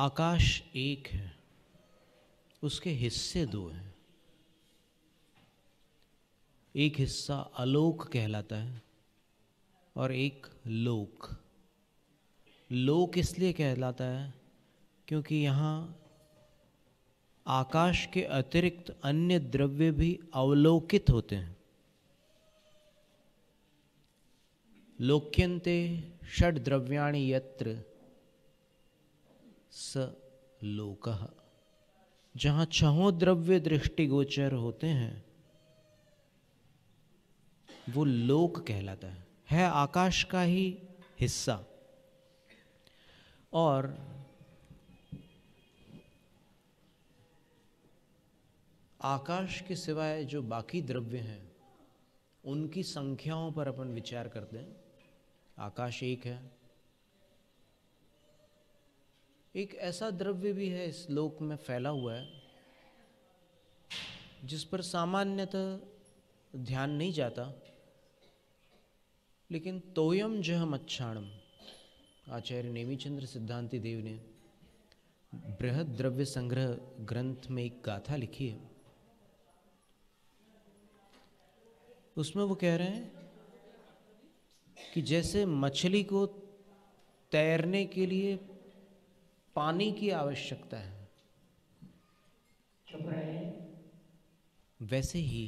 आकाश एक है उसके हिस्से दो हैं एक हिस्सा अलोक कहलाता है और एक लोक लोक इसलिए कहलाता है क्योंकि यहाँ आकाश के अतिरिक्त अन्य द्रव्य भी अवलोकित होते हैं लोक्यंते षड द्रव्याणी यत्र स लोक जहाँ छहों द्रव्य दृष्टिगोचर होते हैं वो लोक कहलाता है है आकाश का ही हिस्सा और आकाश के सिवाय जो बाकी द्रव्य हैं उनकी संख्याओं पर अपन विचार करते हैं आकाश एक है एक ऐसा द्रव्य भी है इस लोक में फैला हुआ है जिस पर सामान्यतः ध्यान नहीं जाता लेकिन तोयम जह मच्छाणम आचार्य नेमीचंद्र सिद्धांति देव ने बृहद द्रव्य संग्रह ग्रंथ में एक गाथा लिखी है उसमें वो कह रहे हैं कि जैसे मछली को तैरने के लिए पानी की आवश्यकता है वैसे ही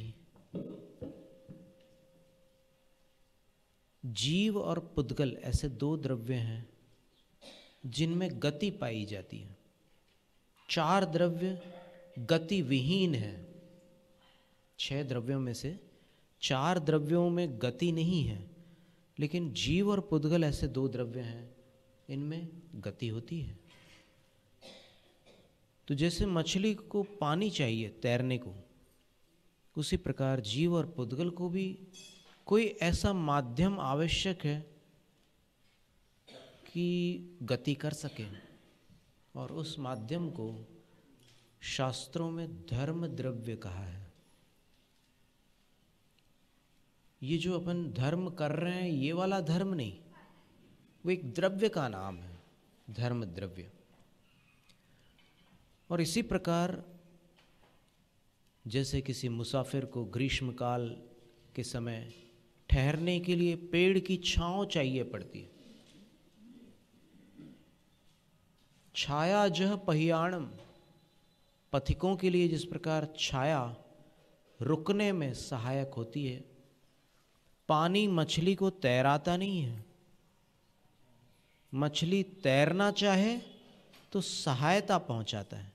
जीव और पुद्गल ऐसे दो द्रव्य हैं जिनमें गति पाई जाती है चार द्रव्य गति विहीन है छह द्रव्यों में से चार द्रव्यों में गति नहीं है लेकिन जीव और पुद्गल ऐसे दो द्रव्य हैं इनमें गति होती है तो जैसे मछली को पानी चाहिए तैरने को उसी प्रकार जीव और पुद्गल को भी कोई ऐसा माध्यम आवश्यक है कि गति कर सके और उस माध्यम को शास्त्रों में धर्म द्रव्य कहा है ये जो अपन धर्म कर रहे हैं ये वाला धर्म नहीं वो एक द्रव्य का नाम है धर्म द्रव्य और इसी प्रकार जैसे किसी मुसाफिर को ग्रीष्मकाल के समय ठहरने के लिए पेड़ की छाँव चाहिए पड़ती है छाया जह पहियाणम पथिकों के लिए जिस प्रकार छाया रुकने में सहायक होती है पानी मछली को तैराता नहीं है मछली तैरना चाहे तो सहायता पहुंचाता है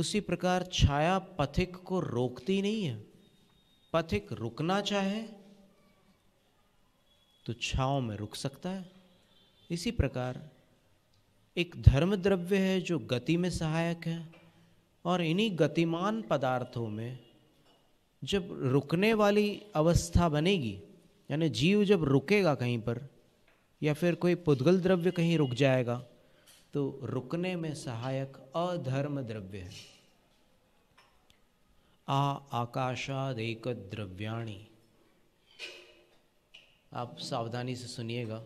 उसी प्रकार छाया पथिक को रोकती नहीं है पथिक रुकना चाहे तो छाओं में रुक सकता है इसी प्रकार एक धर्म द्रव्य है जो गति में सहायक है और इन्हीं गतिमान पदार्थों में जब रुकने वाली अवस्था बनेगी यानी जीव जब रुकेगा कहीं पर या फिर कोई पुद्गल द्रव्य कहीं रुक जाएगा तो रुकने में सहायक अधर्म द्रव्य है आ आकाशादेक द्रव्याणी आप सावधानी से सुनिएगा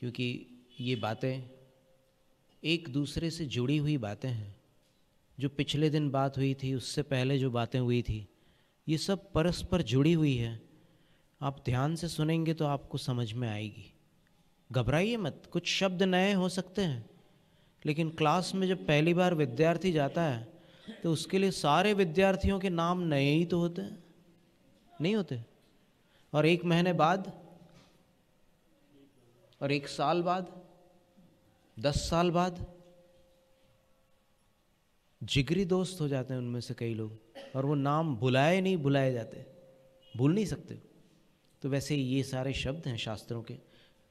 क्योंकि ये बातें एक दूसरे से जुड़ी हुई बातें हैं जो पिछले दिन बात हुई थी उससे पहले जो बातें हुई थी ये सब परस्पर जुड़ी हुई है आप ध्यान से सुनेंगे तो आपको समझ में आएगी घबराइए मत कुछ शब्द नए हो सकते हैं लेकिन क्लास में जब पहली बार विद्यार्थी जाता है तो उसके लिए सारे विद्यार्थियों के नाम नए ही तो होते हैं नहीं होते और एक महीने बाद और एक साल बाद दस साल बाद जिगरी दोस्त हो जाते हैं उनमें से कई लोग और वो नाम बुलाए नहीं बुलाए जाते भूल नहीं सकते तो वैसे ये सारे शब्द हैं शास्त्रों के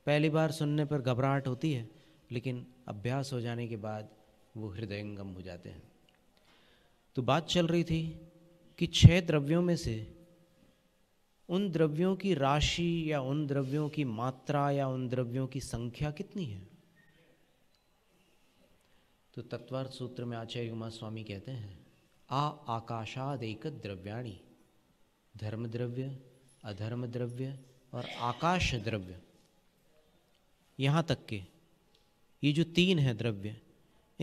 पहली बार सुनने पर घबराहट होती है लेकिन अभ्यास हो जाने के बाद वो हृदयंगम हो जाते हैं तो बात चल रही थी कि छह द्रव्यों में से उन द्रव्यों की राशि या उन द्रव्यों की मात्रा या उन द्रव्यों की संख्या कितनी है तो तत्वार्थ सूत्र में आचार्य कुमार स्वामी कहते हैं आ आकाशादेक द्रव्याणी धर्म द्रव्य अधर्म द्रव्य और आकाश द्रव्य यहाँ तक के ये जो तीन है द्रव्य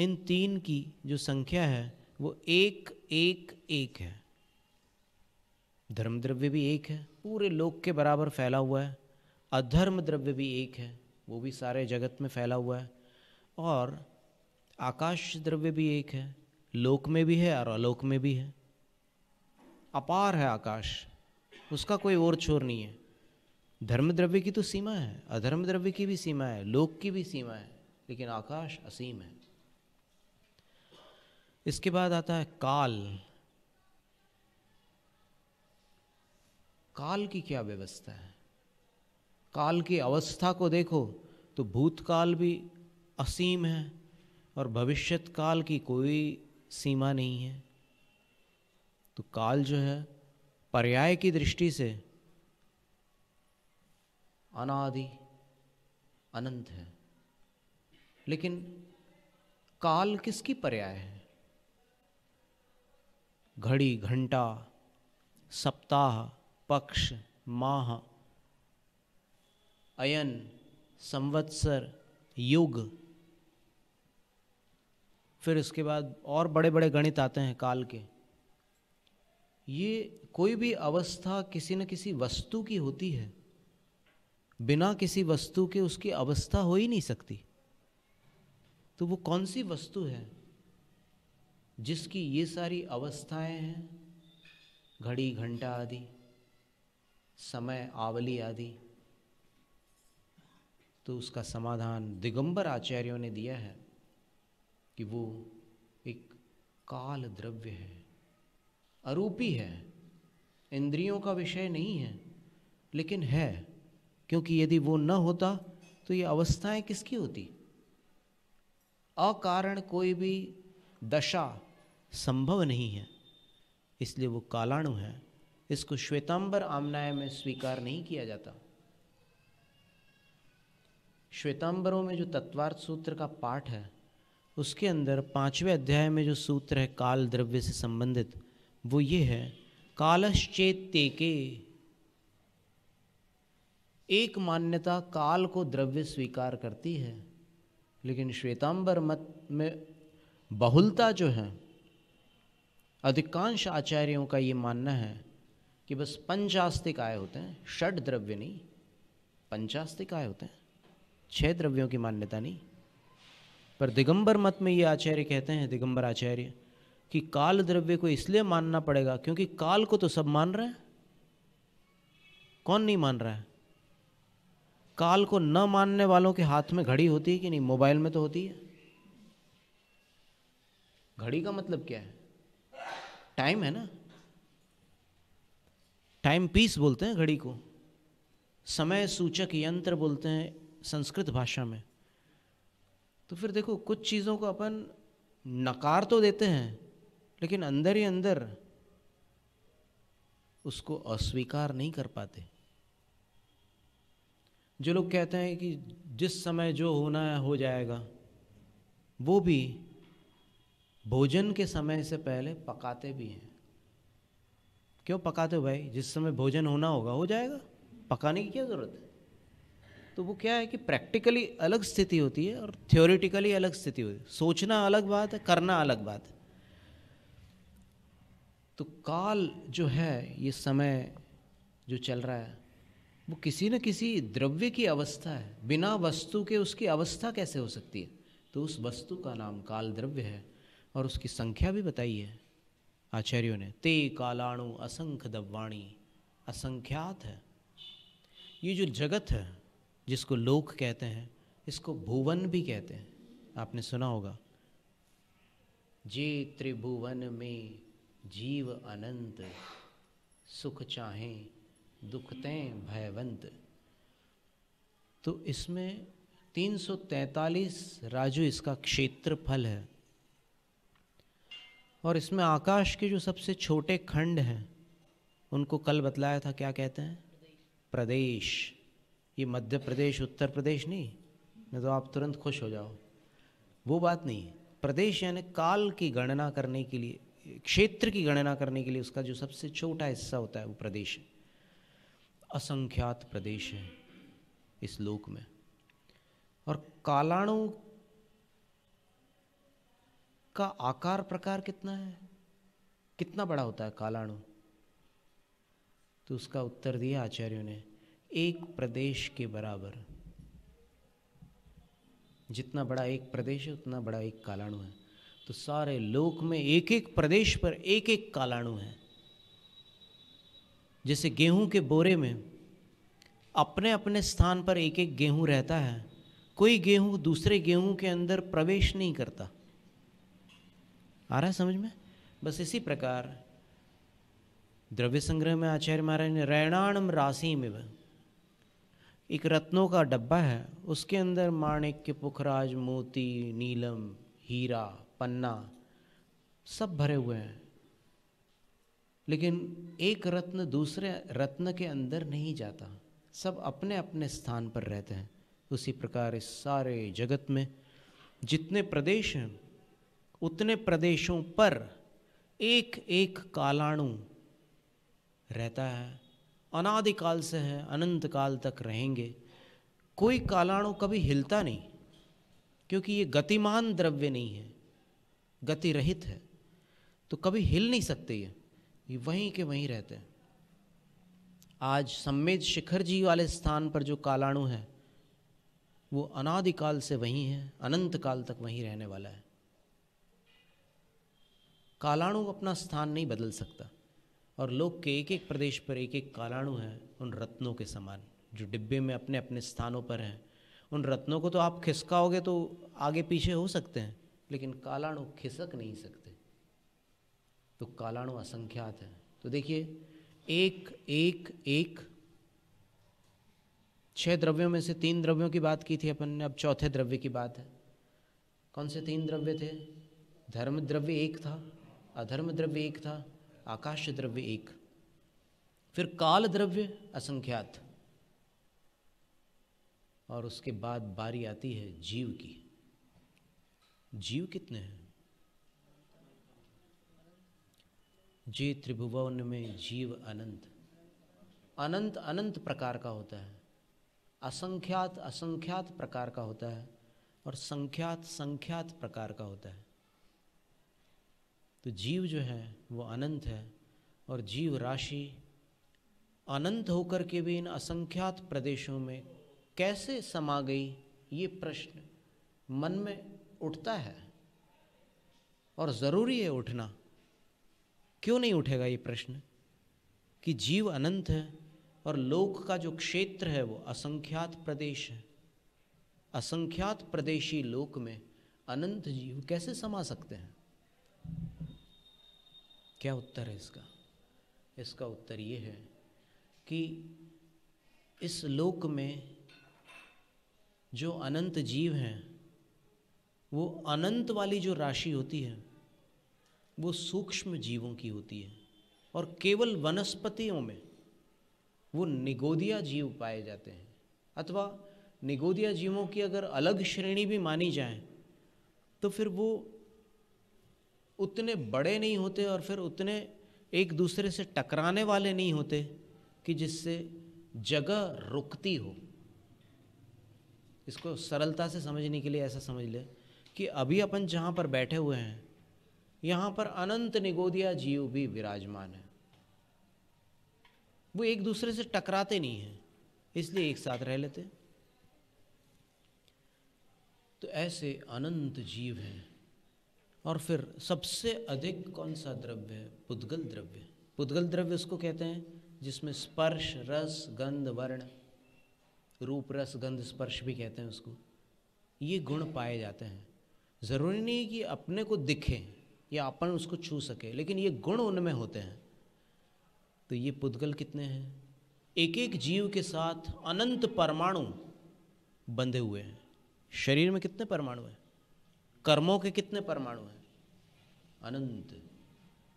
इन तीन की जो संख्या है वो एक एक एक है धर्म द्रव्य भी एक है पूरे लोक के बराबर फैला हुआ है अधर्म द्रव्य भी एक है वो भी सारे जगत में फैला हुआ है और आकाश द्रव्य भी एक है लोक में भी है और अलोक में भी है अपार है आकाश उसका कोई और छोर नहीं है धर्म द्रव्य की तो सीमा है अधर्म द्रव्य की भी सीमा है लोक की भी सीमा है लेकिन आकाश असीम है इसके बाद आता है काल काल की क्या व्यवस्था है काल की अवस्था को देखो तो भूतकाल भी असीम है और भविष्यत काल की कोई सीमा नहीं है तो काल जो है पर्याय की दृष्टि से अनादि अनंत है लेकिन काल किसकी पर्याय है घड़ी घंटा सप्ताह पक्ष माह अयन संवत्सर युग फिर इसके बाद और बड़े बड़े गणित आते हैं काल के ये कोई भी अवस्था किसी न किसी वस्तु की होती है बिना किसी वस्तु के उसकी अवस्था हो ही नहीं सकती तो वो कौन सी वस्तु है जिसकी ये सारी अवस्थाएं हैं घड़ी घंटा आदि समय आवली आदि तो उसका समाधान दिगंबर आचार्यों ने दिया है कि वो एक काल द्रव्य है अरूपी है इंद्रियों का विषय नहीं है लेकिन है क्योंकि यदि वो न होता तो ये अवस्थाएं किसकी होती अकारण कोई भी दशा संभव नहीं है इसलिए वो कालाणु है इसको श्वेतांबर आमनाय में स्वीकार नहीं किया जाता श्वेतांबरों में जो तत्वार्थ सूत्र का पाठ है उसके अंदर पांचवें अध्याय में जो सूत्र है काल द्रव्य से संबंधित वो ये है कालश्चेत्य के एक मान्यता काल को द्रव्य स्वीकार करती है लेकिन श्वेतांबर मत में बहुलता जो है अधिकांश आचार्यों का ये मानना है कि बस पंचास्तिक आय होते हैं षड द्रव्य नहीं पंचास्तिक आय होते हैं छह द्रव्यों की मान्यता नहीं पर दिगंबर मत में ये आचार्य कहते हैं दिगंबर आचार्य कि काल द्रव्य को इसलिए मानना पड़ेगा क्योंकि काल को तो सब मान रहे हैं कौन नहीं मान रहा है काल को न मानने वालों के हाथ में घड़ी होती है कि नहीं मोबाइल में तो होती है घड़ी का मतलब क्या है टाइम है ना टाइम पीस बोलते हैं घड़ी को समय सूचक यंत्र बोलते हैं संस्कृत भाषा में तो फिर देखो कुछ चीज़ों को अपन नकार तो देते हैं लेकिन अंदर ही अंदर उसको अस्वीकार नहीं कर पाते जो लोग कहते हैं कि जिस समय जो होना है हो जाएगा वो भी भोजन के समय से पहले पकाते भी हैं क्यों पकाते हो भाई जिस समय भोजन होना होगा हो जाएगा पकाने की क्या ज़रूरत है तो वो क्या है कि प्रैक्टिकली अलग स्थिति होती है और थ्योरेटिकली अलग स्थिति होती है सोचना अलग बात है करना अलग बात है तो काल जो है ये समय जो चल रहा है वो किसी न किसी द्रव्य की अवस्था है बिना वस्तु के उसकी अवस्था कैसे हो सकती है तो उस वस्तु का नाम काल द्रव्य है और उसकी संख्या भी बताई है आचार्यों ने ते कालाणु असंख्य दब्वाणी असंख्यात है ये जो जगत है जिसको लोक कहते हैं इसको भुवन भी कहते हैं आपने सुना होगा जे त्रिभुवन में जीव अनंत सुख चाहें दुखतें भयवंत तो इसमें 343 राजू इसका क्षेत्रफल है और इसमें आकाश के जो सबसे छोटे खंड हैं उनको कल बतलाया था क्या कहते हैं प्रदेश ये मध्य प्रदेश उत्तर प्रदेश नहीं नहीं तो आप तुरंत खुश हो जाओ वो बात नहीं है प्रदेश यानी काल की गणना करने के लिए क्षेत्र की गणना करने के लिए उसका जो सबसे छोटा हिस्सा होता है वो प्रदेश है असंख्यात प्रदेश हैं इस लोक में और कालाणु का आकार प्रकार कितना है कितना बड़ा होता है कालाणु तो उसका उत्तर दिया आचार्यों ने एक प्रदेश के बराबर जितना बड़ा एक प्रदेश है उतना बड़ा एक कालाणु है तो सारे लोक में एक एक प्रदेश पर एक एक कालाणु है जैसे गेहूं के बोरे में अपने अपने स्थान पर एक एक गेहूं रहता है कोई गेहूं दूसरे गेहूं के अंदर प्रवेश नहीं करता आ रहा है समझ में बस इसी प्रकार द्रव्य संग्रह में आचार्य महाराज ने रैणाणम राशि में एक रत्नों का डब्बा है उसके अंदर माणिक के पुखराज मोती नीलम हीरा पन्ना सब भरे हुए हैं लेकिन एक रत्न दूसरे रत्न के अंदर नहीं जाता सब अपने अपने स्थान पर रहते हैं उसी प्रकार इस सारे जगत में जितने प्रदेश हैं उतने प्रदेशों पर एक एक कालाणु रहता है अनादिकाल से है अनंत काल तक रहेंगे कोई कालाणु कभी हिलता नहीं क्योंकि ये गतिमान द्रव्य नहीं है गति रहित है तो कभी हिल नहीं सकते ये ये वहीं के वहीं रहते हैं आज सम्मेद शिखर जी वाले स्थान पर जो कालाणु है वो अनादिकाल से वहीं है अनंत काल तक वहीं रहने वाला है कालाणु अपना स्थान नहीं बदल सकता और लोग के एक एक प्रदेश पर एक एक कालाणु हैं उन रत्नों के समान जो डिब्बे में अपने अपने स्थानों पर हैं उन रत्नों को तो आप खिसकाओगे तो आगे पीछे हो सकते हैं लेकिन कालाणु खिसक नहीं सकते तो कालाणु असंख्यात है तो देखिए एक एक एक छह द्रव्यों में से तीन द्रव्यों की बात की थी अपन ने अब चौथे द्रव्य की बात है कौन से तीन द्रव्य थे धर्म द्रव्य एक था अधर्म द्रव्य एक था आकाश द्रव्य एक फिर काल द्रव्य असंख्यात और उसके बाद बारी आती है जीव की जीव कितने हैं जे त्रिभुवन में जीव अनंत अनंत अनंत प्रकार का होता है असंख्यात असंख्यात प्रकार का होता है और संख्यात संख्यात प्रकार का होता है तो जीव जो है वो अनंत है और जीव राशि अनंत होकर के भी इन असंख्यात प्रदेशों में कैसे समा गई ये प्रश्न मन में उठता है और ज़रूरी है उठना क्यों नहीं उठेगा ये प्रश्न कि जीव अनंत है और लोक का जो क्षेत्र है वो असंख्यात प्रदेश है असंख्यात प्रदेशी लोक में अनंत जीव कैसे समा सकते हैं क्या उत्तर है इसका इसका उत्तर ये है कि इस लोक में जो अनंत जीव हैं वो अनंत वाली जो राशि होती है वो सूक्ष्म जीवों की होती है और केवल वनस्पतियों में वो निगोदिया जीव पाए जाते हैं अथवा निगोदिया जीवों की अगर अलग श्रेणी भी मानी जाए तो फिर वो उतने बड़े नहीं होते और फिर उतने एक दूसरे से टकराने वाले नहीं होते कि जिससे जगह रुकती हो इसको सरलता से समझने के लिए ऐसा समझ ले कि अभी अपन जहाँ पर बैठे हुए हैं यहाँ पर अनंत निगोदिया जीव भी विराजमान है वो एक दूसरे से टकराते नहीं हैं इसलिए एक साथ रह लेते तो ऐसे अनंत जीव हैं और फिर सबसे अधिक कौन सा द्रव्य है पुद्गल द्रव्य पुद्गल द्रव्य उसको कहते हैं जिसमें स्पर्श रस गंध वर्ण रूप रस गंध स्पर्श भी कहते हैं उसको ये गुण पाए जाते हैं ज़रूरी नहीं कि अपने को दिखें या अपन उसको छू सके लेकिन ये गुण उनमें होते हैं तो ये पुद्गल कितने हैं एक एक जीव के साथ अनंत परमाणु बंधे हुए हैं शरीर में कितने परमाणु हैं कर्मों के कितने परमाणु हैं अनंत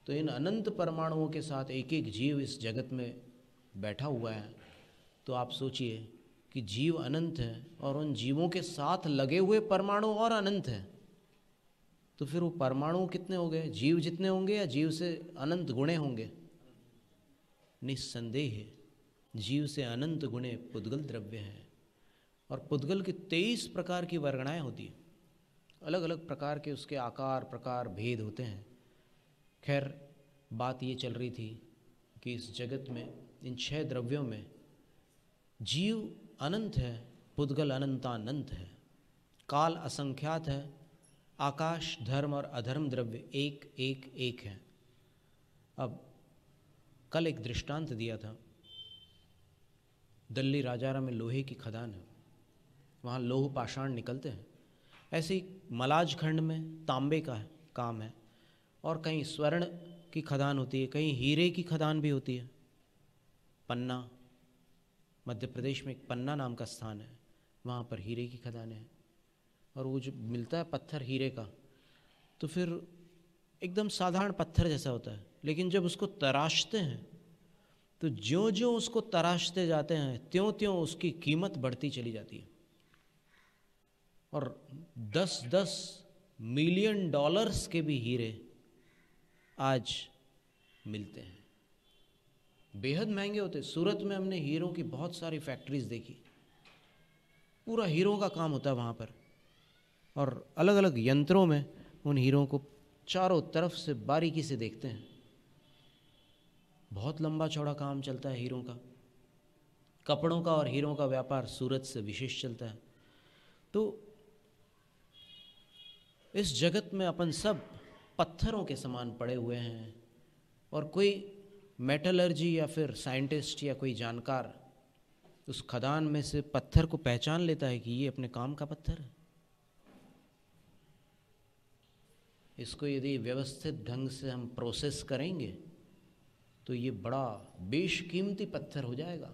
तो इन अनंत परमाणुओं के साथ एक एक जीव इस जगत में बैठा हुआ है तो आप सोचिए कि जीव अनंत है और उन जीवों के साथ लगे हुए परमाणु और अनंत हैं तो फिर वो परमाणु कितने हो गए जीव जितने होंगे या जीव से अनंत गुणे होंगे निस्संदेह जीव से अनंत गुणे पुद्गल द्रव्य हैं और पुद्गल की तेईस प्रकार की वर्गणाएँ होती हैं अलग अलग प्रकार के उसके आकार प्रकार भेद होते हैं खैर बात ये चल रही थी कि इस जगत में इन छह द्रव्यों में जीव अनंत है पुद्गल अनंतानंत है काल असंख्यात है आकाश धर्म और अधर्म द्रव्य एक एक एक हैं अब कल एक दृष्टांत दिया था दिल्ली राजारा में लोहे की खदान है वहाँ लोह पाषाण निकलते हैं ऐसे ही मलाज खंड में तांबे का है, काम है और कहीं स्वर्ण की खदान होती है कहीं हीरे की खदान भी होती है पन्ना मध्य प्रदेश में एक पन्ना नाम का स्थान है वहाँ पर हीरे की खदानें हैं और वो जो मिलता है पत्थर हीरे का तो फिर एकदम साधारण पत्थर जैसा होता है लेकिन जब उसको तराशते हैं तो ज्यो ज्यों उसको तराशते जाते हैं त्यों त्यों उसकी कीमत बढ़ती चली जाती है और दस दस मिलियन डॉलर्स के भी हीरे आज मिलते हैं बेहद महंगे होते सूरत में हमने हीरों की बहुत सारी फैक्ट्रीज देखी पूरा हीरो का काम होता है वहाँ पर और अलग अलग यंत्रों में उन हीरों को चारों तरफ से बारीकी से देखते हैं बहुत लंबा चौड़ा काम चलता है हीरों का कपड़ों का और हीरों का व्यापार सूरत से विशेष चलता है तो इस जगत में अपन सब पत्थरों के समान पड़े हुए हैं और कोई मेटलर्जी या फिर साइंटिस्ट या कोई जानकार उस खदान में से पत्थर को पहचान लेता है कि ये अपने काम का पत्थर है इसको यदि व्यवस्थित ढंग से हम प्रोसेस करेंगे तो ये बड़ा बेशकीमती पत्थर हो जाएगा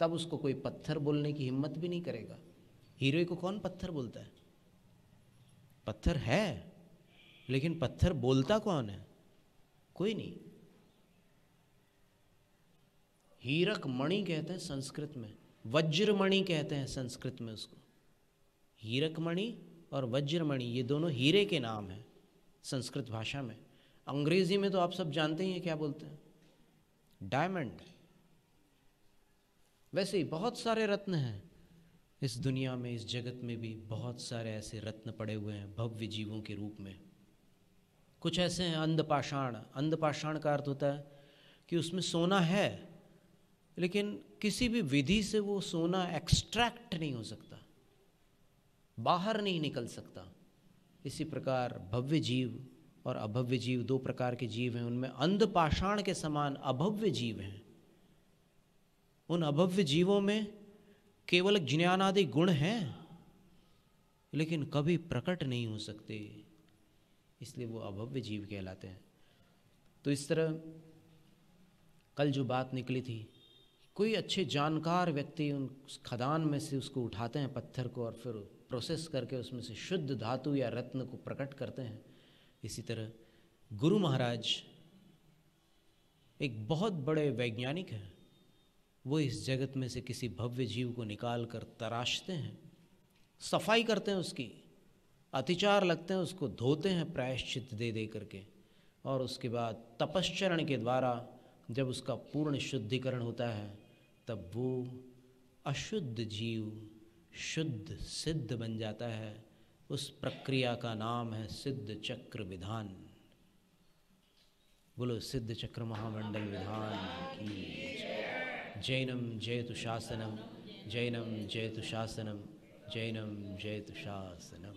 तब उसको कोई पत्थर बोलने की हिम्मत भी नहीं करेगा हीरे को कौन पत्थर बोलता है पत्थर है लेकिन पत्थर बोलता कौन है कोई नहीं हीरक मणि कहते हैं संस्कृत में वज्रमणि कहते हैं संस्कृत में उसको हीरक मणि और वज्रमणि ये दोनों हीरे के नाम हैं संस्कृत भाषा में अंग्रेज़ी में तो आप सब जानते ही हैं क्या बोलते हैं डायमंड वैसे ही बहुत सारे रत्न हैं इस दुनिया में इस जगत में भी बहुत सारे ऐसे रत्न पड़े हुए हैं भव्य जीवों के रूप में कुछ ऐसे हैं अंधपाषाण अंधपाषाण का अर्थ होता है कि उसमें सोना है लेकिन किसी भी विधि से वो सोना एक्सट्रैक्ट नहीं हो सकता बाहर नहीं निकल सकता इसी प्रकार भव्य जीव और अभव्य जीव दो प्रकार के जीव हैं उनमें अंध पाषाण के समान अभव्य जीव हैं उन अभव्य जीवों में केवल ज्ञानादि गुण हैं लेकिन कभी प्रकट नहीं हो सकते इसलिए वो अभव्य जीव कहलाते हैं तो इस तरह कल जो बात निकली थी कोई अच्छे जानकार व्यक्ति उन खदान में से उसको उठाते हैं पत्थर को और फिर प्रोसेस करके उसमें से शुद्ध धातु या रत्न को प्रकट करते हैं इसी तरह गुरु महाराज एक बहुत बड़े वैज्ञानिक हैं वो इस जगत में से किसी भव्य जीव को निकाल कर तराशते हैं सफाई करते हैं उसकी अतिचार लगते हैं उसको धोते हैं प्रायश्चित दे दे करके और उसके बाद तपश्चरण के द्वारा जब उसका पूर्ण शुद्धिकरण होता है तब वो अशुद्ध जीव शुद्ध सिद्ध बन जाता है उस प्रक्रिया का नाम है सिद्ध चक्र विधान बोलो सिद्ध चक्र महामंडल विधान की जैनम जयतु शासनम जैनम जयतु शासनम जैनम जयतु शासनम